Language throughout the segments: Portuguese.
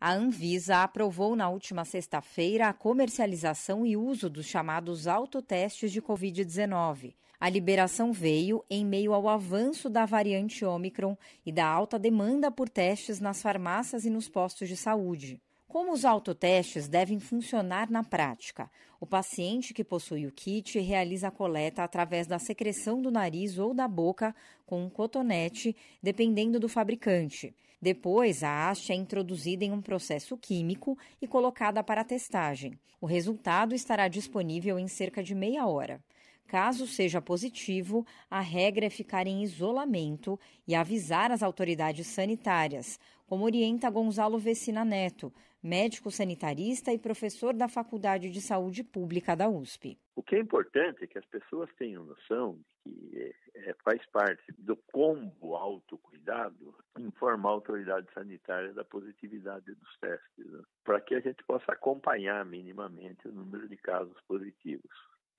A Anvisa aprovou na última sexta-feira a comercialização e uso dos chamados autotestes de Covid-19. A liberação veio em meio ao avanço da variante Omicron e da alta demanda por testes nas farmácias e nos postos de saúde. Como os autotestes devem funcionar na prática? O paciente que possui o kit realiza a coleta através da secreção do nariz ou da boca com um cotonete, dependendo do fabricante. Depois, a haste é introduzida em um processo químico e colocada para testagem. O resultado estará disponível em cerca de meia hora. Caso seja positivo, a regra é ficar em isolamento e avisar as autoridades sanitárias, como orienta Gonzalo Vecina Neto, médico sanitarista e professor da Faculdade de Saúde Pública da USP. O que é importante é que as pessoas tenham noção que é, é, faz parte do combo autocuidado informar a autoridade sanitária da positividade dos testes, né? para que a gente possa acompanhar minimamente o número de casos positivos.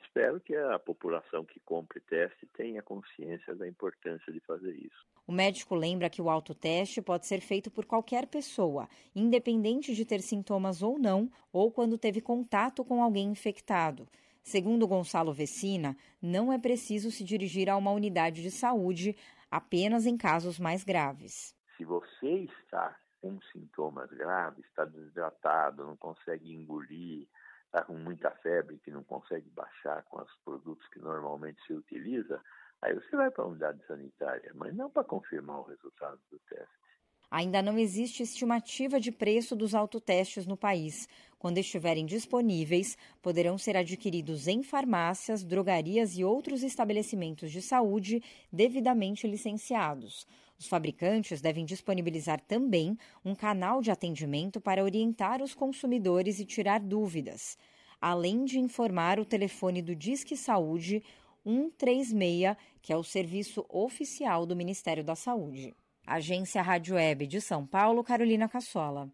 Espero que a população que compre teste tenha consciência da importância de fazer isso. O médico lembra que o autoteste pode ser feito por qualquer pessoa, independente de ter sintomas ou não, ou quando teve contato com alguém infectado. Segundo Gonçalo Vecina, não é preciso se dirigir a uma unidade de saúde apenas em casos mais graves. Se você está com sintomas graves, está desidratado, não consegue engolir, está com muita febre que não consegue baixar com os produtos que normalmente se utiliza, aí você vai para a unidade sanitária, mas não para confirmar o resultado do teste. Ainda não existe estimativa de preço dos autotestes no país. Quando estiverem disponíveis, poderão ser adquiridos em farmácias, drogarias e outros estabelecimentos de saúde devidamente licenciados. Os fabricantes devem disponibilizar também um canal de atendimento para orientar os consumidores e tirar dúvidas, além de informar o telefone do Disque Saúde 136, que é o serviço oficial do Ministério da Saúde. Agência Rádio Web de São Paulo, Carolina Cassola.